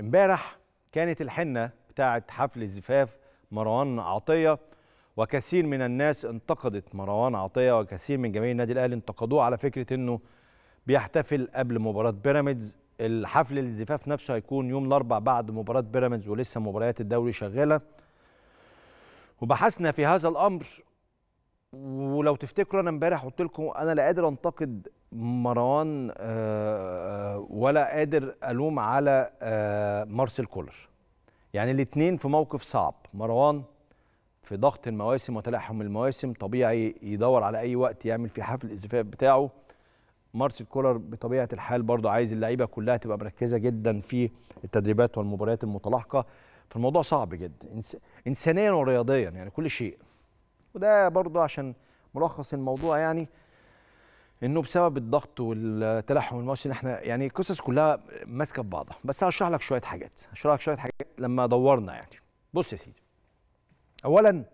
امبارح كانت الحنة بتاعة حفل زفاف مروان عطية وكثير من الناس انتقدت مروان عطية وكثير من جماهير النادي الأهلي انتقدوه على فكرة أنه بيحتفل قبل مباراة بيراميدز الحفل الزفاف نفسه هيكون يوم الأربع بعد مباراة بيراميدز ولسه مباريات الدوري شغالة وبحثنا في هذا الأمر ولو تفتكروا أنا امبارح قلت لكم أنا لا قادر أنتقد مروان آه، آه، ولا قادر الوم على آه، مارسيل كولر يعني الاثنين في موقف صعب مروان في ضغط المواسم وتلاحم المواسم طبيعي يدور على اي وقت يعمل فيه حفل الازفاف بتاعه مارسيل كولر بطبيعه الحال برضه عايز اللعيبه كلها تبقى مركزه جدا في التدريبات والمباريات المتلاحقه فالموضوع صعب جدا انسانيا ورياضيا يعني كل شيء وده برضه عشان ملخص الموضوع يعني انه بسبب الضغط والتلحم الماتشي احنا يعني القصص كلها ماسكه في بعضها بس هشرح لك شويه حاجات هشرح لك شويه حاجات لما دورنا يعني بص يا سيدي اولا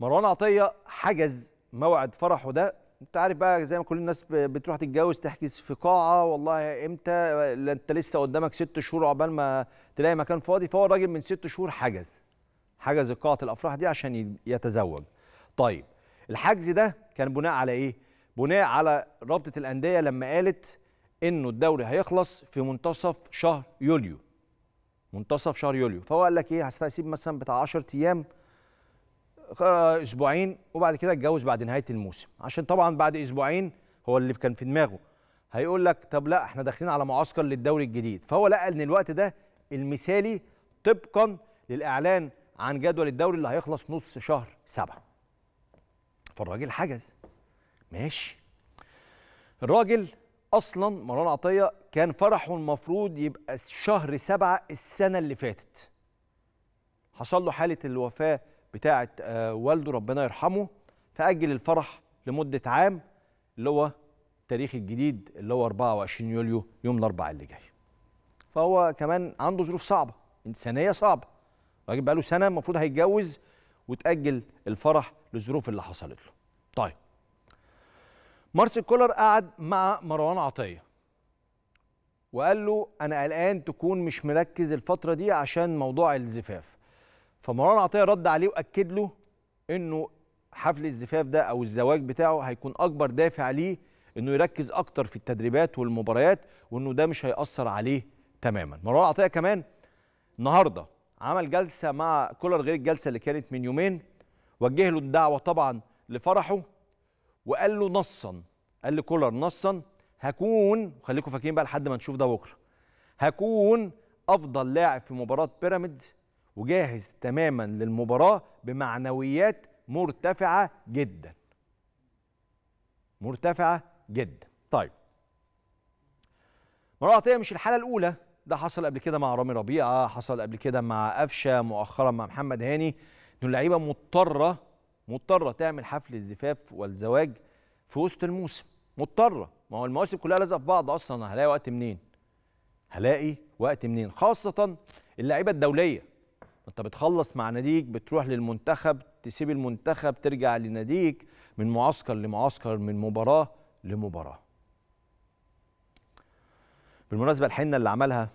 مروان عطيه حجز موعد فرحه ده انت عارف بقى زي ما كل الناس بتروح تتجوز تحجز في قاعه والله امتى انت لسه قدامك ست شهور عقبال ما تلاقي مكان فاضي فهو الراجل من ست شهور حجز حجز قاعه الافراح دي عشان يتزوج طيب الحجز ده كان بناء على ايه بناء على رابطه الانديه لما قالت انه الدوري هيخلص في منتصف شهر يوليو منتصف شهر يوليو فهو قال لك ايه هسيب مثلا بتاع 10 ايام اسبوعين وبعد كده اتجوز بعد نهايه الموسم عشان طبعا بعد اسبوعين هو اللي كان في دماغه هيقول لك طب لا احنا داخلين على معسكر للدوري الجديد فهو لقى ان الوقت ده المثالي طبقا للاعلان عن جدول الدوري اللي هيخلص نص شهر سبعة فالراجل حجز ماشي الراجل اصلا مروان عطيه كان فرحه المفروض يبقى شهر سبعة السنه اللي فاتت حصل له حاله الوفاه بتاعه آه، والده ربنا يرحمه فاجل الفرح لمده عام اللي هو التاريخ الجديد اللي هو 24 يوليو يوم الاربعاء اللي جاي فهو كمان عنده ظروف صعبه انسانيه صعبه راجل بقاله سنه المفروض هيتجوز وتاجل الفرح للظروف اللي حصلت له طيب مارسيل كولر قعد مع مروان عطيه وقال له انا قلقان تكون مش مركز الفتره دي عشان موضوع الزفاف فمروان عطيه رد عليه واكد له انه حفل الزفاف ده او الزواج بتاعه هيكون اكبر دافع ليه انه يركز اكتر في التدريبات والمباريات وانه ده مش هياثر عليه تماما مروان عطيه كمان النهارده عمل جلسه مع كولر غير الجلسه اللي كانت من يومين وجه له الدعوه طبعا لفرحه وقال له نصا قال لكولر نصا هكون خليكم فاكرين بقى لحد ما نشوف ده بكره هكون افضل لاعب في مباراه بيراميدز وجاهز تماما للمباراه بمعنويات مرتفعه جدا مرتفعه جدا طيب مرة عطية مش الحالة الأولى ده حصل قبل كده مع رامي ربيعة حصل قبل كده مع قفشة مؤخرا مع محمد هاني إن اللعيبة مضطرة مضطره تعمل حفل الزفاف والزواج في وسط الموسم مضطره ما هو المواسم كلها لازقه في بعض اصلا هلاقي وقت منين هلاقي وقت منين خاصه اللعيبه الدوليه انت بتخلص مع ناديك بتروح للمنتخب تسيب المنتخب ترجع لناديك من معسكر لمعسكر من مباراه لمباراه بالمناسبه الحنه اللي عملها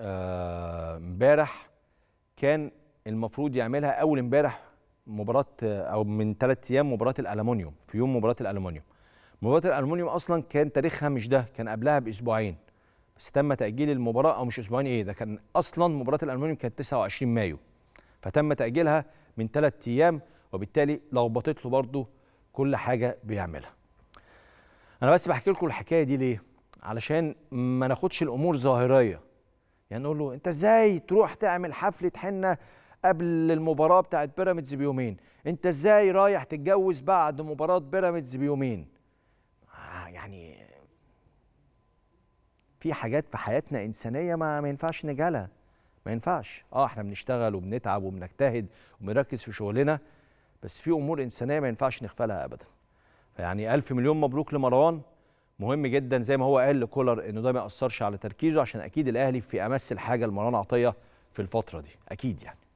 آه، امبارح آه كان المفروض يعملها اول امبارح مباراه او من ثلاث ايام مباراه الالومنيوم في يوم مباراه الالومنيوم مباراه الالومنيوم اصلا كان تاريخها مش ده كان قبلها باسبوعين بس تم تاجيل المباراه او مش اسبوعين ايه ده كان اصلا مباراه الالومنيوم كانت 29 مايو فتم تاجيلها من ثلاث ايام وبالتالي لخبطت له برضه كل حاجه بيعملها انا بس بحكي لكم الحكايه دي ليه علشان ما ناخدش الامور ظاهريه يعني نقول له انت ازاي تروح تعمل حفله حنه قبل المباراه بتاعت بيراميدز بيومين انت ازاي رايح تتجوز بعد مباراه بيراميدز بيومين آه، يعني في حاجات في حياتنا انسانيه ما, ما ينفعش نجهلها ما ينفعش اه احنا بنشتغل وبنتعب وبنجتهد وبنركز في شغلنا بس في امور انسانيه ما ينفعش نغفلها ابدا فيعني الف مليون مبروك لمروان مهم جدا زي ما هو قال لكولر انه ده ما ياثرش على تركيزه عشان اكيد الاهلي في امس الحاجه لمروان عطيه في الفتره دي اكيد يعني